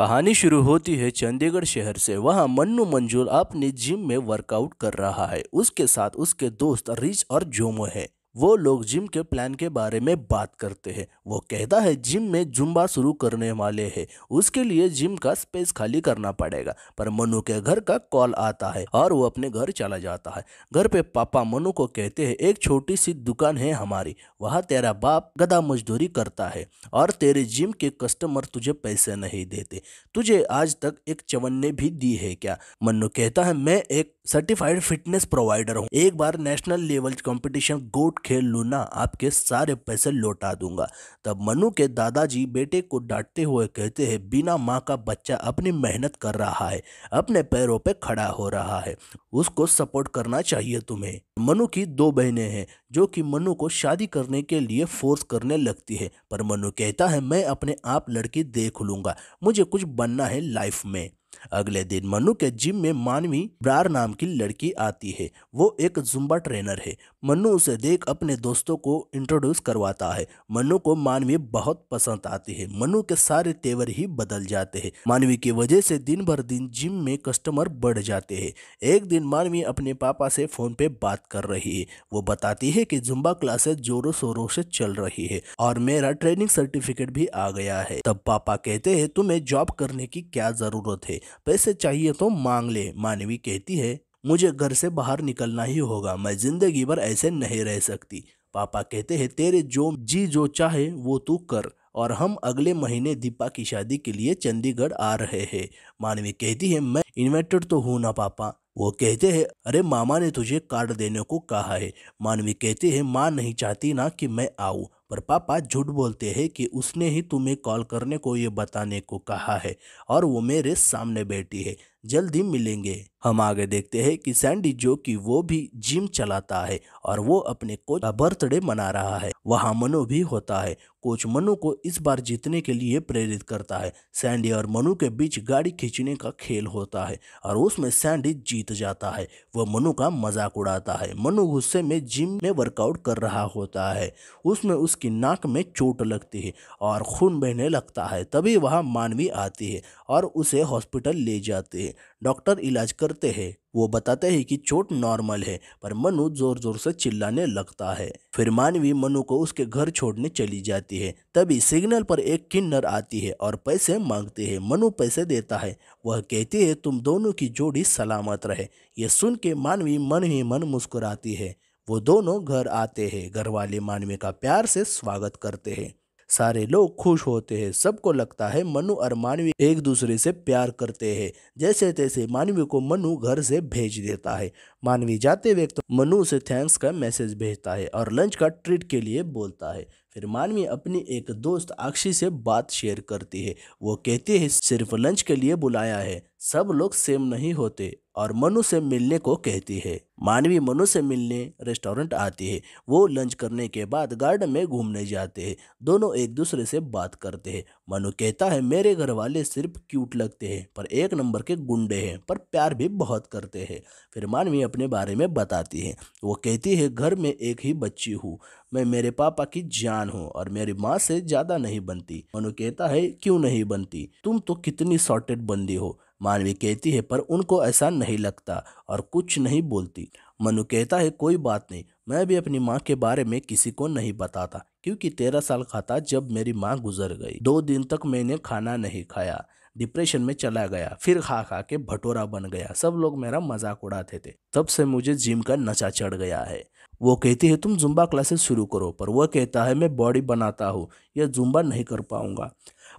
कहानी शुरू होती है चंडीगढ़ शहर से वहाँ मन्नू मंजूर अपने जिम में वर्कआउट कर रहा है उसके साथ उसके दोस्त रिच और जोमो है वो लोग जिम के प्लान के बारे में बात करते हैं वो कहता है जिम में जुम्बा शुरू करने वाले हैं उसके लिए जिम का स्पेस खाली करना पड़ेगा पर मनु के घर का कॉल आता है और वो अपने घर चला जाता है घर पे पापा मनु को कहते हैं एक छोटी सी दुकान है हमारी वहाँ तेरा बाप गदा मजदूरी करता है और तेरे जिम के कस्टमर तुझे पैसे नहीं देते तुझे आज तक एक चवन्ने भी दी है क्या मनु कहता है मैं एक सर्टिफाइड फिटनेस प्रोवाइडर हूँ एक बार नेशनल लेवल कॉम्पिटिशन गोट खेल लूँ ना आपके सारे पैसे लौटा दूंगा तब मनु के दादाजी बेटे को डांटते हुए कहते हैं बिना माँ का बच्चा अपनी मेहनत कर रहा है अपने पैरों पे खड़ा हो रहा है उसको सपोर्ट करना चाहिए तुम्हें मनु की दो बहनें हैं जो कि मनु को शादी करने के लिए फोर्स करने लगती है पर मनु कहता है मैं अपने आप लड़की देख लूँगा मुझे कुछ बनना है लाइफ में अगले दिन मनु के जिम में मानवी ब्रार नाम की लड़की आती है वो एक जुम्बा ट्रेनर है मनु उसे देख अपने दोस्तों को इंट्रोड्यूस करवाता है मनु को मानवी बहुत पसंद आती है मनु के सारे तेवर ही बदल जाते हैं मानवी की वजह से दिन भर दिन जिम में कस्टमर बढ़ जाते हैं एक दिन मानवी अपने पापा से फोन पे बात कर रही है वो बताती है की जुम्बा क्लासेस जोरों शोरों से चल रही है और मेरा ट्रेनिंग सर्टिफिकेट भी आ गया है तब पापा कहते हैं तुम्हें जॉब करने की क्या जरूरत है पैसे चाहिए तो मांग ले मानवी कहती है मुझे घर से बाहर निकलना ही होगा मैं जिंदगी भर ऐसे नहीं रह सकती पापा कहते हैं तेरे जो जी जो चाहे वो तू कर और हम अगले महीने दीपा की शादी के लिए चंडीगढ़ आ रहे हैं मानवी कहती है मैं इन्वेटर तो हूँ ना पापा वो कहते हैं अरे मामा ने तुझे कार्ड देने को कहा है मानवी कहती है माँ नहीं चाहती ना कि मैं आऊँ पर पापा झूठ बोलते हैं कि उसने ही तुम्हें कॉल करने को ये बताने को कहा है और वो मेरे सामने बैठी है जल्द ही मिलेंगे हम आगे देखते हैं कि सैंडी जो कि वो भी जिम चलाता है और वो अपने कोच का बर्थडे मना रहा है वहाँ मनु भी होता है कोच मनु को इस बार जीतने के लिए प्रेरित करता है सैंडी और मनु के बीच गाड़ी खींचने का खेल होता है और उसमें सैंडी जीत जाता है वह मनु का मजाक उड़ाता है मनु गुस्से में जिम में वर्कआउट कर रहा होता है उसमें उसकी नाक में चोट लगती है और खून बहने लगता है तभी वहाँ मानवी आती है और उसे हॉस्पिटल ले जाती है डॉक्टर इलाज करते हैं वो बताते हैं कि चोट नॉर्मल है पर मनु जोर जोर से चिल्लाने लगता है फिर मानवी मनु को उसके घर छोड़ने चली जाती है तभी सिग्नल पर एक किन्नर आती है और पैसे मांगती है मनु पैसे देता है वह कहती है तुम दोनों की जोड़ी सलामत रहे ये सुन के मानवी मन ही मन मुस्कुराती है वो दोनों घर आते हैं घर वाले मानवी का प्यार से स्वागत करते हैं सारे लोग खुश होते हैं सबको लगता है मनु और मानवी एक दूसरे से प्यार करते हैं जैसे तैसे मानवी को मनु घर से भेज देता है मानवी जाते वक्त मनु उसे थैंक्स का मैसेज भेजता है और लंच का ट्रीट के लिए बोलता है फिर मानवी अपनी एक दोस्त आक्षी से बात शेयर करती है वो कहती है सिर्फ लंच के लिए बुलाया है सब लोग सेम नहीं होते और मनु से मिलने को कहती है मानवी मनु से मिलने रेस्टोरेंट आती है वो लंच करने के बाद गार्डन में घूमने जाते हैं दोनों एक दूसरे से बात करते हैं मनु कहता है मेरे घर वाले सिर्फ क्यूट लगते हैं पर एक नंबर के गुंडे हैं पर प्यार भी बहुत करते हैं फिर मानवी अपने बारे में बताती है वो कहती है घर में एक ही बच्ची हूँ मैं मेरे पापा की जान हूँ और मेरी माँ से ज़्यादा नहीं बनती मनु कहता है क्यों नहीं बनती तुम तो कितनी सॉर्टेड बंदी हो मानवी कहती है पर उनको ऐसा नहीं लगता और कुछ नहीं बोलती मनु कहता है कोई बात नहीं मैं भी अपनी माँ के बारे में किसी को नहीं बताता क्योंकि तेरह साल का था जब मेरी माँ गुजर गई दो दिन तक मैंने खाना नहीं खाया डिप्रेशन में चला गया फिर खा खा के भटोरा बन गया सब लोग मेरा मजाक उड़ाते थे तब से मुझे जिम का नशा चढ़ गया है वो कहती है तुम जुम्बा क्लासेस शुरू करो पर वह कहता है मैं बॉडी बनाता हूँ यह जुम्बा नहीं कर पाऊंगा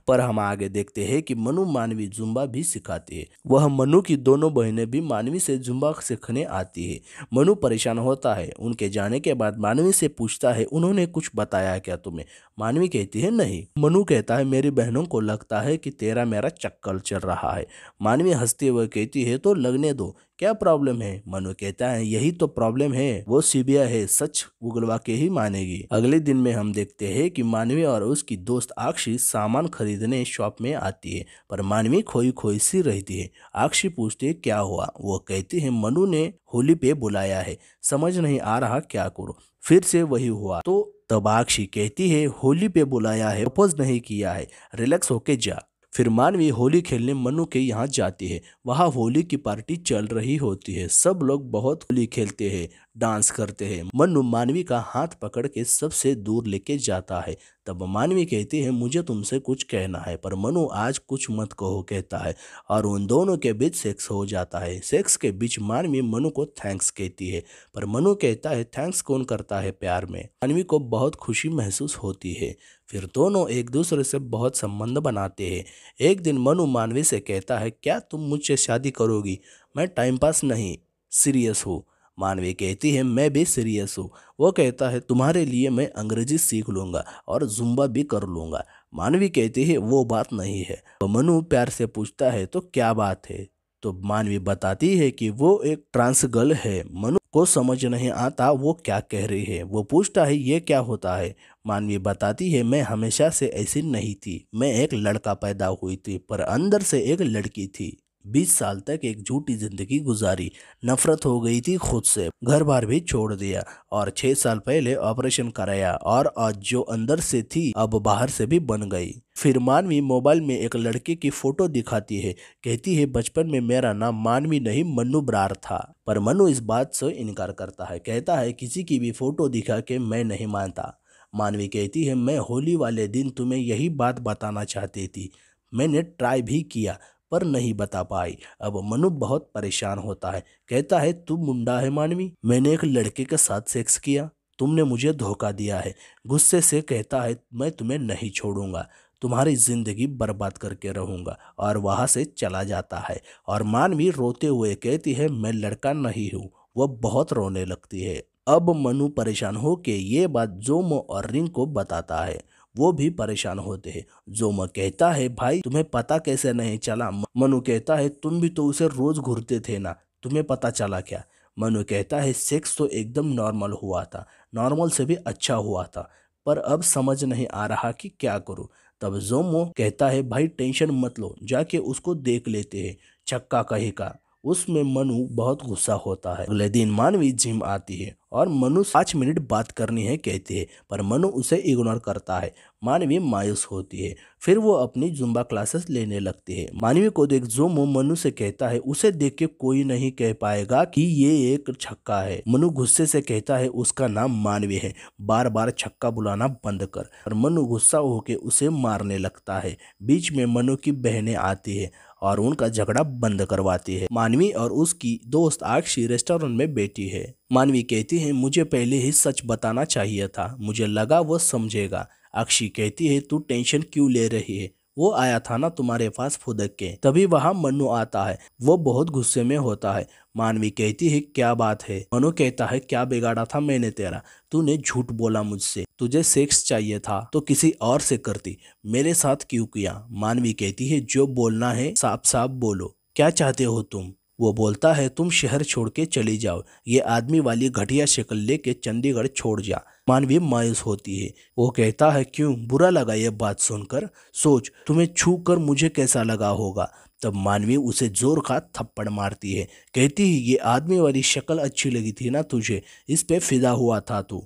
पर हम आगे देखते हैं कि मनु मानवी जुम्बा भी सिखाती है वह मनु की दोनों बहनें भी मानवी से जुम्बा सीखने आती है मनु परेशान होता है उनके जाने के बाद मानवी से पूछता है उन्होंने कुछ बताया क्या तुम्हें मानवी कहती है नहीं मनु कहता है मेरी बहनों को लगता है कि तेरा मेरा चक्कर चल रहा है मानवी हंसते हुए कहती है तो लगने दो क्या प्रॉब्लम है मनु कहता है यही तो प्रॉब्लम है वो सीबिया है सच उगलवा के ही मानेगी अगले दिन में हम देखते हैं कि मानवी और उसकी दोस्त आक्षी सामान खरीदने शॉप में आती है पर मानवी खोई खोई सी रहती है आक्षी पूछते है क्या हुआ वो कहती है मनु ने होली पे बुलाया है समझ नहीं आ रहा क्या करो फिर से वही हुआ तो तब आक्षी कहती है होली पे बुलाया है प्रपोज नहीं किया है रिलैक्स होके जा फिर मानवी होली खेलने मनु के यहाँ जाती है वहाँ होली की पार्टी चल रही होती है सब लोग बहुत होली खेलते हैं डांस करते हैं मनु मानवी का हाथ पकड़ के सबसे दूर लेके जाता है तब मानवी कहती है मुझे तुमसे कुछ कहना है पर मनु आज कुछ मत कहो कहता है और उन दोनों के बीच सेक्स हो जाता है सेक्स के बीच मानवी मनु को थैंक्स कहती है पर मनु कहता है थैंक्स कौन करता है प्यार में मानवी को बहुत खुशी महसूस होती है फिर दोनों एक दूसरे से बहुत संबंध बनाते हैं एक दिन मनु मानवी से कहता है क्या तुम मुझसे शादी करोगी मैं टाइम पास नहीं सीरियस हूँ मानवी कहती है मैं भी सीरियस हूँ वो कहता है तुम्हारे लिए मैं अंग्रेजी सीख लूँगा और जुम्बा भी कर लूँगा मानवी कहती है वो बात नहीं है तो मनु प्यार से पूछता है तो क्या बात है तो मानवी बताती है कि वो एक ट्रांस गर्ल है मनु को समझ नहीं आता वो क्या कह रही है वो पूछता है ये क्या होता है मानवी बताती है मैं हमेशा से ऐसी नहीं थी मैं एक लड़का पैदा हुई थी पर अंदर से एक लड़की थी बीस साल तक एक झूठी जिंदगी गुजारी नफरत हो गई थी खुद से घर बार भी छोड़ दिया और छह साल पहले ऑपरेशन कराया और आज जो अंदर से थी अब बाहर से भी बन गई फिर मानवी मोबाइल में एक लड़के की फोटो दिखाती है कहती है बचपन में मेरा नाम मानवी नहीं मनु ब्रार था पर मनु इस बात से इनकार करता है कहता है किसी की भी फोटो दिखा के मैं नहीं मानता मानवी कहती है मैं होली वाले दिन तुम्हें यही बात बताना चाहती थी मैंने ट्राई भी किया पर नहीं बता पाई अब मनु बहुत परेशान होता है कहता है तू मुंडा है मानवी मैंने एक लड़के के साथ सेक्स किया तुमने मुझे धोखा दिया है गुस्से से कहता है मैं तुम्हें नहीं छोड़ूंगा तुम्हारी ज़िंदगी बर्बाद करके रहूँगा और वहाँ से चला जाता है और मानवी रोते हुए कहती है मैं लड़का नहीं हूँ वह बहुत रोने लगती है अब मनु परेशान हो के ये बात जोमो और रिंग को बताता है वो भी परेशान होते हैं जोमा कहता है भाई तुम्हें पता कैसे नहीं चला मनु कहता है तुम भी तो उसे रोज घूरते थे ना तुम्हें पता चला क्या मनु कहता है सेक्स तो एकदम नॉर्मल हुआ था नॉर्मल से भी अच्छा हुआ था पर अब समझ नहीं आ रहा कि क्या करूँ तब जोमो कहता है भाई टेंशन मत लो जाके उसको देख लेते हैं छक्का कहीं का उसमें मनु बहुत गुस्सा होता है अगले दिन मानवी जिम आती है और मनु पाँच मिनट बात करनी है कहती है पर मनु उसे इग्नोर करता है मानवी मायूस होती है फिर वो अपनी जुम्बा क्लासेस लेने लगती है मानवी को देख जो मनु से कहता है उसे देख के कोई नहीं कह पाएगा कि ये एक छक्का है मनु गुस्से से कहता है उसका नाम मानवी है बार बार छक्का बुलाना बंद कर और मनु गुस्सा होके उसे मारने लगता है बीच में मनु की बहनें आती है और उनका झगड़ा बंद करवाती है मानवी और उसकी दोस्त आक्षी रेस्टोरेंट में बैठी है मानवी कहती है मुझे पहले ही सच बताना चाहिए था मुझे लगा वह समझेगा अक्षी कहती है तू टेंशन क्यों ले रही है वो आया था ना तुम्हारे पास फुदक के तभी वहाँ मनु आता है वो बहुत गुस्से में होता है मानवी कहती है क्या बात है मनु कहता है क्या बिगाड़ा था मैंने तेरा तूने झूठ बोला मुझसे तुझे सेक्स चाहिए था तो किसी और से करती मेरे साथ क्यों किया मानवी कहती है जो बोलना है साफ साफ बोलो क्या चाहते हो तुम वो बोलता है तुम शहर छोड़ के चली जाओ ये आदमी वाली घटिया शक्ल लेके चंडीगढ़ छोड़ जा मानवी मायूस होती है वो कहता है क्यों बुरा लगा ये बात सुनकर सोच तुम्हें छू कर मुझे कैसा लगा होगा तब मानवी उसे जोर का थप्पड़ मारती है कहती है ये आदमी वाली शक्ल अच्छी लगी थी ना तुझे इस पे फिदा हुआ था तू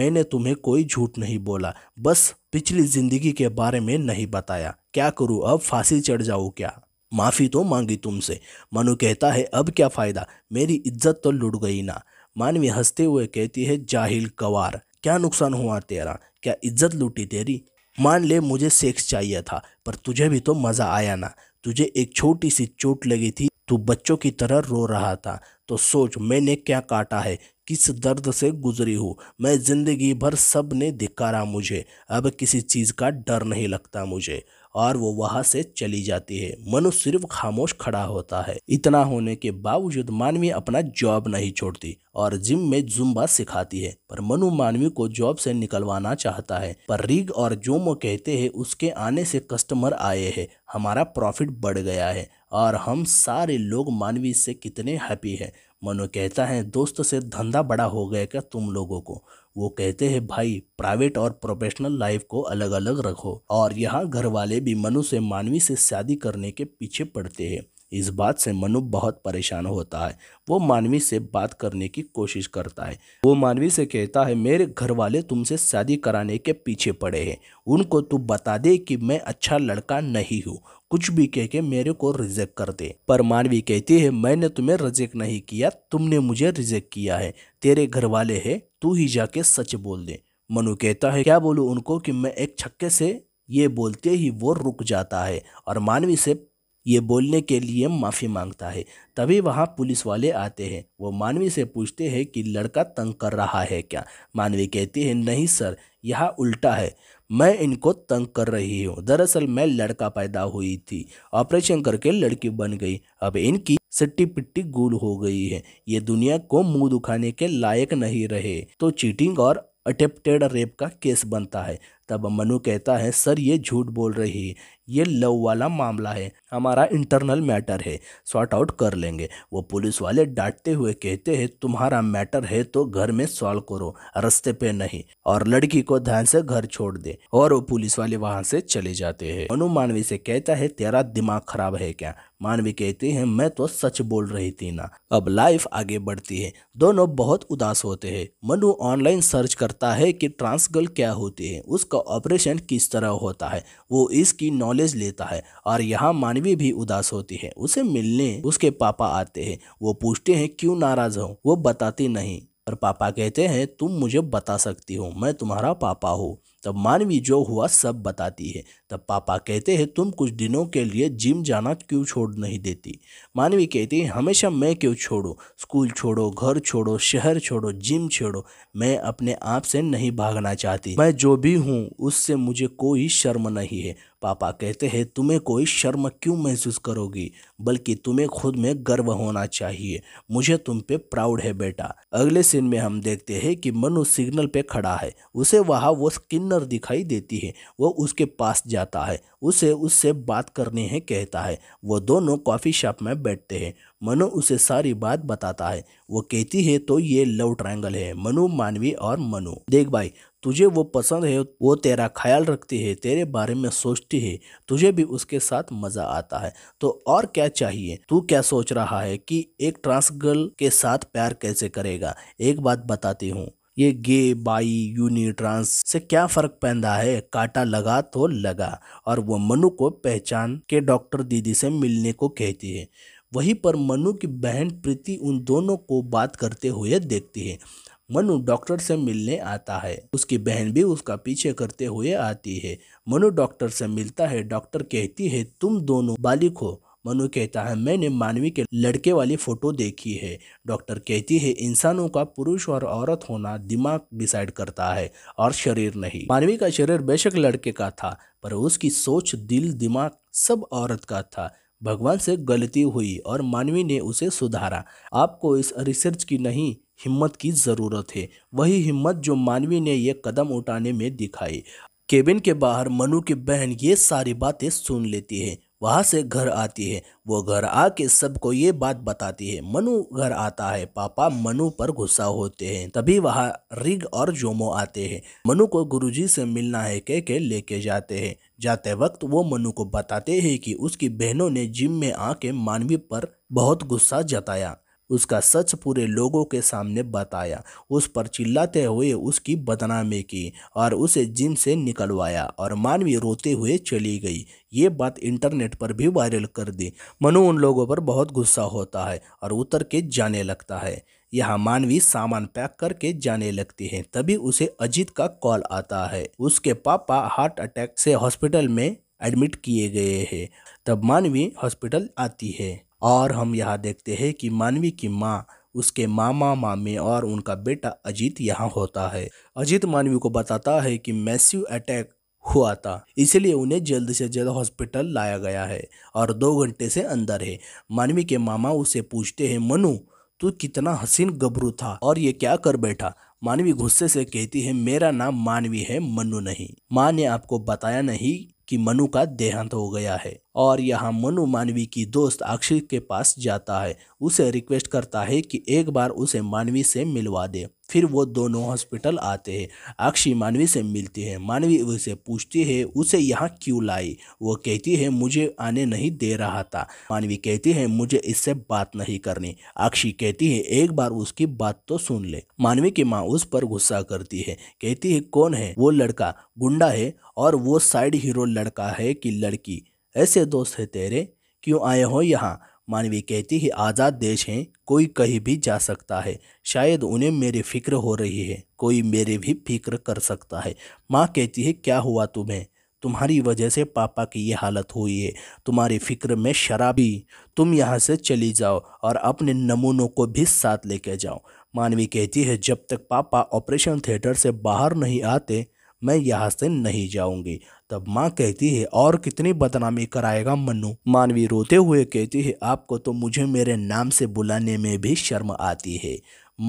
मैंने तुम्हें कोई झूठ नहीं बोला बस पिछली ज़िंदगी के बारे में नहीं बताया क्या करूँ अब फांसी चढ़ जाऊँ क्या माफ़ी तो मांगी तुमसे मनु कहता है अब क्या फ़ायदा मेरी इज्जत तो लुट गई ना मानवी हंसते हुए कहती है जाहिल कवार क्या नुकसान हुआ तेरा क्या इज्जत लूटी तेरी मान ले मुझे सेक्स चाहिए था पर तुझे भी तो मज़ा आया ना तुझे एक छोटी सी चोट लगी थी तू बच्चों की तरह रो रहा था तो सोच मैंने क्या काटा है किस दर्द से गुजरी हूँ मैं ज़िंदगी भर सब ने धिकारा मुझे अब किसी चीज़ का डर नहीं लगता मुझे और वो वहाँ से चली जाती है मनु सिर्फ खामोश खड़ा होता है इतना होने के बावजूद मानवी अपना जॉब नहीं छोड़ती और जिम में जुम्बा सिखाती है पर मनु मानवी को जॉब से निकलवाना चाहता है पर रिग और जोमो कहते हैं उसके आने से कस्टमर आए हैं हमारा प्रॉफिट बढ़ गया है और हम सारे लोग मानवी से कितने हैप्पी हैं मनु कहता है दोस्त से धंधा बड़ा हो गया क्या तुम लोगों को वो कहते हैं भाई प्राइवेट और प्रोफेशनल लाइफ को अलग अलग रखो और यहाँ घर वाले भी मनु से मानवी से शादी करने के पीछे पड़ते हैं इस बात से मनु बहुत परेशान होता है वो मानवी से बात करने की कोशिश करता है वो मानवी से कहता है मेरे घर वाले तुमसे शादी कराने के पीछे पड़े हैं उनको तू बता दे कि मैं अच्छा लड़का नहीं हूँ कुछ भी कह के मेरे को रिजेक्ट कर दे पर मानवी कहती है मैंने तुम्हें रिजेक्ट नहीं किया तुमने मुझे रिजेक्ट किया है तेरे घर वाले है तू ही जाके सच बोल दे मनु कहता है क्या बोलूँ उनको कि मैं एक छक्के से ये बोलते ही वो रुक जाता है और मानवी से ये बोलने के लिए माफ़ी मांगता है तभी वहाँ पुलिस वाले आते हैं वो मानवी से पूछते हैं कि लड़का तंग कर रहा है क्या मानवी कहती है नहीं सर यह उल्टा है मैं इनको तंग कर रही हूँ दरअसल मैं लड़का पैदा हुई थी ऑपरेशन करके लड़की बन गई अब इनकी सट्टी पिट्टी गुल हो गई है ये दुनिया को मुंह दुखाने के लायक नहीं रहे तो चीटिंग और अटेप्टेड रेप का केस बनता है तब मनु कहता है सर ये झूठ बोल रही है ये लव वाला मामला है हमारा इंटरनल मैटर है सॉर्ट आउट कर लेंगे वो पुलिस वाले डांटते हुए कहते हैं तुम्हारा मैटर है तो घर में सॉल्व करो रस्ते पे नहीं और लड़की को ध्यान से घर छोड़ दे और वो पुलिस वाले वहां से चले जाते हैं अनु मानवी से कहता है तेरा दिमाग खराब है क्या मानवी कहती है मैं तो सच बोल रही थी ना अब लाइफ आगे बढ़ती है दोनों बहुत उदास होते हैं मनु ऑनलाइन सर्च करता है कि ट्रांस गर्ल क्या होती है उसका ऑपरेशन किस तरह होता है वो इसकी नॉलेज नॉलेज लेता है और यहाँ मानवी भी उदास होती है उसे मिलने उसके पापा आते हैं वो पूछते हैं क्यों नाराज हो वो बताती नहीं और पापा कहते हैं तुम मुझे बता सकती हो मैं तुम्हारा पापा हूँ तब मानवी जो हुआ सब बताती है तब पापा कहते हैं तुम कुछ दिनों के लिए जिम जाना क्यों छोड़ नहीं देती मानवी कहती है हमेशा मैं क्यों छोड़ो स्कूल छोड़ो घर छोड़ो शहर छोड़ो जिम छोड़ो मैं अपने आप से नहीं भागना चाहती मैं जो भी हूँ उससे मुझे कोई शर्म नहीं है पापा कहते हैं तुम्हें कोई शर्म क्यों महसूस करोगी बल्कि तुम्हें खुद में गर्व होना चाहिए मुझे तुम पे प्राउड है बेटा अगले सीन में हम देखते हैं कि मनु सिग्नल पे खड़ा है उसे वहाँ वो स्किन सुंदर दिखाई देती है वह उसके पास जाता है उसे उससे बात करने है कहता है वह दोनों कॉफ़ी शॉप में बैठते हैं मनु उसे सारी बात बताता है वो कहती है तो ये लव ट्रायंगल है मनु मानवी और मनु देख भाई तुझे वो पसंद है वो तेरा ख्याल रखती है तेरे बारे में सोचती है तुझे भी उसके साथ मज़ा आता है तो और क्या चाहिए तू क्या सोच रहा है कि एक ट्रांस गर्ल के साथ प्यार कैसे करेगा एक बात बताती हूँ ये गे बाई यूनिट्रांस से क्या फर्क पैदा है काटा लगा तो लगा और वो मनु को पहचान के डॉक्टर दीदी से मिलने को कहती है वहीं पर मनु की बहन प्रीति उन दोनों को बात करते हुए देखती है मनु डॉक्टर से मिलने आता है उसकी बहन भी उसका पीछे करते हुए आती है मनु डॉक्टर से मिलता है डॉक्टर कहती है तुम दोनों बालिक हो मनु कहता है मैंने मानवी के लड़के वाली फोटो देखी है डॉक्टर कहती है इंसानों का पुरुष और औरत होना दिमाग डिसाइड करता है और शरीर नहीं मानवी का शरीर बेशक लड़के का था पर उसकी सोच दिल दिमाग सब औरत का था भगवान से गलती हुई और मानवी ने उसे सुधारा आपको इस रिसर्च की नहीं हिम्मत की ज़रूरत है वही हिम्मत जो मानवी ने यह कदम उठाने में दिखाई केबिन के बाहर मनु की बहन ये सारी बातें सुन लेती है वहाँ से घर आती है वो घर आके सबको ये बात बताती है मनु घर आता है पापा मनु पर गुस्सा होते हैं तभी वहाँ रिग और जोमो आते हैं मनु को गुरुजी से मिलना है कह के लेके जाते हैं जाते वक्त वो मनु को बताते हैं कि उसकी बहनों ने जिम में आके मानवी पर बहुत गुस्सा जताया उसका सच पूरे लोगों के सामने बताया उस पर चिल्लाते हुए उसकी बदनामी की और उसे जिम से निकलवाया और मानवी रोते हुए चली गई ये बात इंटरनेट पर भी वायरल कर दी मनु उन लोगों पर बहुत गुस्सा होता है और उतर के जाने लगता है यहाँ मानवी सामान पैक करके जाने लगती है तभी उसे अजीत का कॉल आता है उसके पापा हार्ट अटैक से हॉस्पिटल में एडमिट किए गए हैं तब मानवी हॉस्पिटल आती है और हम यहाँ देखते हैं कि मानवी की माँ उसके मामा मामी और उनका बेटा अजीत यहाँ होता है अजीत मानवी को बताता है कि मैसिव अटैक हुआ था इसलिए उन्हें जल्द से जल्द हॉस्पिटल लाया गया है और दो घंटे से अंदर है मानवी के मामा उसे पूछते हैं मनु तू कितना हसीन गबरू था और ये क्या कर बैठा मानवी गुस्से से कहती है मेरा नाम मानवी है मनु नहीं माँ ने आपको बताया नहीं कि मनु का देहांत हो गया है और यहाँ मनु मानवी की दोस्त अक्षय के पास जाता है उसे रिक्वेस्ट करता है कि एक बार उसे मानवी से मिलवा दे फिर वो दोनों हॉस्पिटल आते हैं अक्षी मानवी से मिलती है मानवी उसे पूछती है उसे यहाँ क्यों लाई वो कहती है मुझे आने नहीं दे रहा था मानवी कहती है मुझे इससे बात नहीं करनी अक्षी कहती है एक बार उसकी बात तो सुन ले मानवी की माँ उस पर गुस्सा करती है कहती है कौन है वो लड़का गुंडा है और वो साइड हीरो लड़का है कि लड़की ऐसे दोस्त है तेरे क्यों आए हो यहाँ मानवी कहती है आज़ाद देश है कोई कहीं भी जा सकता है शायद उन्हें मेरी फिक्र हो रही है कोई मेरे भी फिक्र कर सकता है माँ कहती है क्या हुआ तुम्हें तुम्हारी वजह से पापा की ये हालत हुई है तुम्हारी फिक्र में शराबी तुम यहाँ से चली जाओ और अपने नमूनों को भी साथ लेके जाओ मानवी कहती है जब तक पापा ऑपरेशन थिएटर से बाहर नहीं आते मैं यहाँ से नहीं जाऊंगी तब माँ कहती है और कितनी बदनामी कराएगा मनु मानवी रोते हुए कहती है आपको तो मुझे मेरे नाम से बुलाने में भी शर्म आती है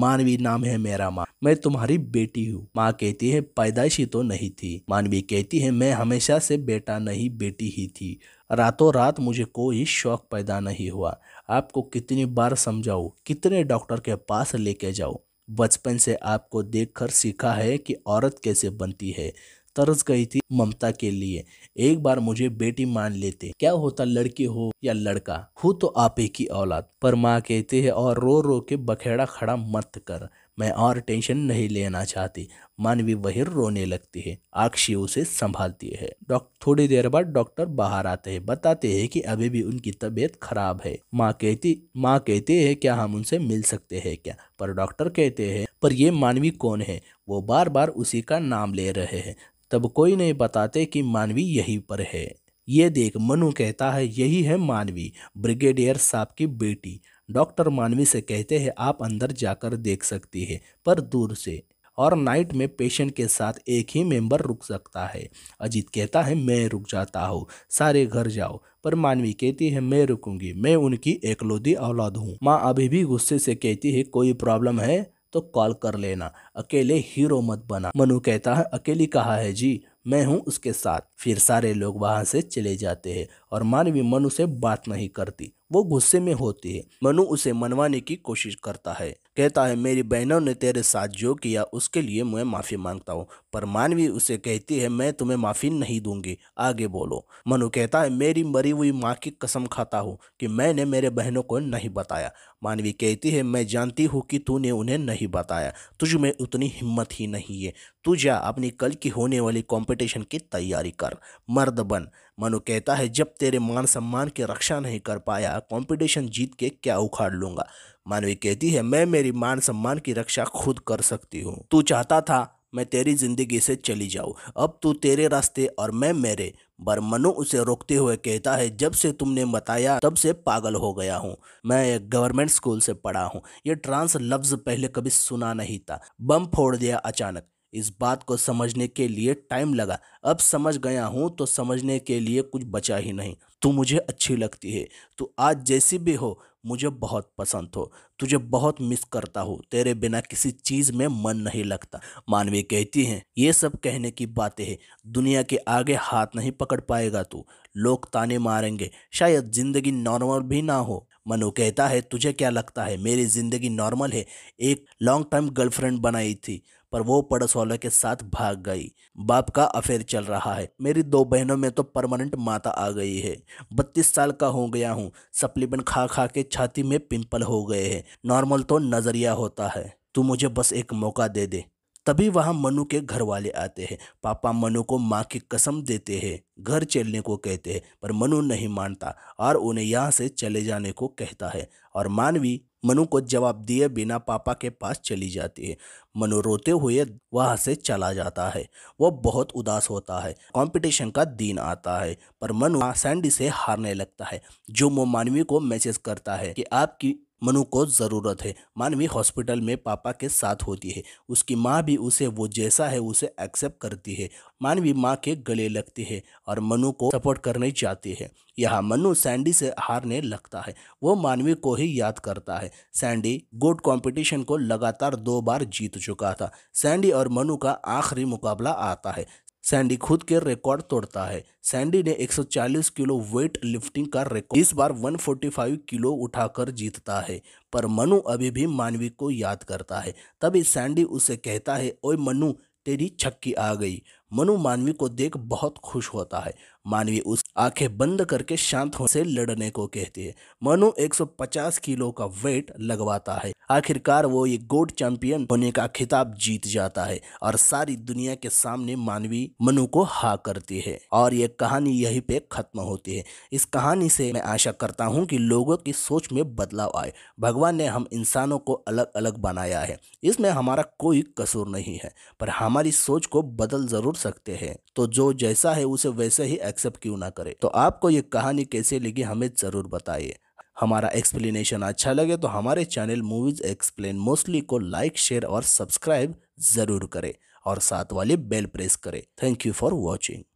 मानवी नाम है मेरा माँ मैं तुम्हारी बेटी हूँ माँ कहती है पैदाइशी तो नहीं थी मानवी कहती है मैं हमेशा से बेटा नहीं बेटी ही थी रातों रात मुझे कोई शौक पैदा नहीं हुआ आपको कितनी बार समझाऊ कितने डॉक्टर के पास लेके जाऊँ बचपन से आपको देखकर सीखा है कि औरत कैसे बनती है तरस गई थी ममता के लिए एक बार मुझे बेटी मान लेते क्या होता लड़की हो या लड़का हो तो आप की औलाद पर माँ कहते हैं और रो रो के बखेड़ा खड़ा मत कर मैं और टेंशन नहीं लेना चाहती मानवी वही रोने लगती है आक्षी उसे संभालती है थोड़ी देर बाद डॉक्टर बाहर आते हैं बताते हैं कि अभी भी उनकी तबीयत खराब है माँ कहती माँ कहते हैं क्या हम उनसे मिल सकते हैं क्या पर डॉक्टर कहते हैं पर ये मानवी कौन है वो बार बार उसी का नाम ले रहे हैं तब कोई नहीं बताते कि मानवी यहीं पर है ये देख मनु कहता है यही है मानवी ब्रिगेडियर साहब की बेटी डॉक्टर मानवी से कहते हैं आप अंदर जाकर देख सकती है पर दूर से और नाइट में पेशेंट के साथ एक ही मेंबर रुक सकता है अजीत कहता है मैं रुक जाता हूँ सारे घर जाओ पर मानवी कहती है मैं रुकूंगी मैं उनकी एकलौती औलाद हूँ माँ अभी भी गुस्से से कहती है कोई प्रॉब्लम है तो कॉल कर लेना अकेले हीरो मत बना मनु कहता है अकेली कहा है जी मैं हूँ उसके साथ फिर सारे लोग वहाँ से चले जाते हैं और मानवी मनु से बात नहीं करती वो गुस्से में होती है मनु उसे मनवाने की कोशिश करता है कहता है मेरी बहनों ने तेरे साथ जो किया उसके लिए मैं माफ़ी मांगता हूँ पर मानवी उसे कहती है मैं तुम्हें माफ़ी नहीं दूंगी आगे बोलो मनु कहता है मेरी मरी हुई माँ की कसम खाता हूँ कि मैंने मेरे बहनों को नहीं बताया मानवी कहती है मैं जानती हूँ कि तूने उन्हें नहीं बताया तुझ में उतनी हिम्मत ही नहीं है तू जा अपनी कल की होने वाली कॉम्पिटिशन की तैयारी कर मर्द बन मनु कहता है जब तेरे मान सम्मान की रक्षा नहीं कर पाया कॉम्पिटिशन जीत के क्या उखाड़ लूँगा मानवी कहती है मैं मेरी मान सम्मान की रक्षा खुद कर सकती हूँ तू चाहता था मैं तेरी जिंदगी से चली जाऊँ अब तू तेरे रास्ते और मैं मेरे मनु उसे रोकते हुए कहता है जब से तुमने बताया तब से पागल हो गया हूँ मैं एक गवर्नमेंट स्कूल से पढ़ा हूँ ये ट्रांस लफ्ज़ पहले कभी सुना नहीं था बम फोड़ दिया अचानक इस बात को समझने के लिए टाइम लगा अब समझ गया हूँ तो समझने के लिए कुछ बचा ही नहीं तू मुझे अच्छी लगती है तू आज जैसी भी हो मुझे बहुत पसंद हो तुझे बहुत मिस करता हूँ तेरे बिना किसी चीज़ में मन नहीं लगता मानवी कहती हैं ये सब कहने की बातें हैं दुनिया के आगे हाथ नहीं पकड़ पाएगा तू लोग ताने मारेंगे शायद ज़िंदगी नॉर्मल भी ना हो मनु कहता है तुझे क्या लगता है मेरी ज़िंदगी नॉर्मल है एक लॉन्ग टाइम गर्लफ्रेंड बनाई थी पर वो पड़ोस वालों के साथ भाग गई बाप का अफेयर चल रहा है मेरी दो बहनों में तो परमानेंट माता आ गई है बत्तीस साल का हो गया हूँ सप्लीमेंट खा खा के छाती में पिंपल हो गए हैं नॉर्मल तो नज़रिया होता है तू मुझे बस एक मौका दे दे तभी वहाँ मनु के घर वाले आते हैं पापा मनु को माँ की कसम देते हैं घर चलने को कहते हैं पर मनु नहीं मानता और उन्हें यहाँ से चले जाने को कहता है और मानवी मनु को जवाब दिए बिना पापा के पास चली जाती है मनु रोते हुए वहाँ से चला जाता है वो बहुत उदास होता है कंपटीशन का दिन आता है पर मनु सैंडी से हारने लगता है जो मो मानवी को मैसेज करता है कि आपकी मनु को ज़रूरत है मानवी हॉस्पिटल में पापा के साथ होती है उसकी माँ भी उसे वो जैसा है उसे एक्सेप्ट करती है मानवी माँ के गले लगती है और मनु को सपोर्ट करने जाती है यहाँ मनु सैंडी से हारने लगता है वो मानवी को ही याद करता है सैंडी गोट कंपटीशन को लगातार दो बार जीत चुका था सैंडी और मनु का आखिरी मुकाबला आता है सैंडी खुद के रिकॉर्ड तोड़ता है सैंडी ने 140 किलो वेट लिफ्टिंग का रिकॉर्ड इस बार 145 किलो उठाकर जीतता है पर मनु अभी भी मानवी को याद करता है तभी सैंडी उसे कहता है ओए मनु तेरी छक्की आ गई मनु मानवी को देख बहुत खुश होता है मानवी उस आंखें बंद करके शांत होने से लड़ने को कहती है मनु 150 किलो का वेट लगवाता है आखिरकार वो ये गोल्ड चैंपियन होने का खिताब जीत जाता है और सारी दुनिया के सामने मानवी मनु को हा करती है और ये कहानी यहीं पे खत्म होती है इस कहानी से मैं आशा करता हूँ कि लोगों की सोच में बदलाव आए भगवान ने हम इंसानों को अलग अलग बनाया है इसमें हमारा कोई कसूर नहीं है पर हमारी सोच को बदल जरूर सकते हैं तो जो जैसा है उसे वैसे ही एक्सेप्ट क्यों ना करे तो आपको ये कहानी कैसे लगी हमें ज़रूर बताइए हमारा एक्सप्लेनेशन अच्छा लगे तो हमारे चैनल मूवीज़ एक्सप्लेन मोस्टली को लाइक शेयर और सब्सक्राइब ज़रूर करें और साथ वाले बेल प्रेस करें थैंक यू फॉर वॉचिंग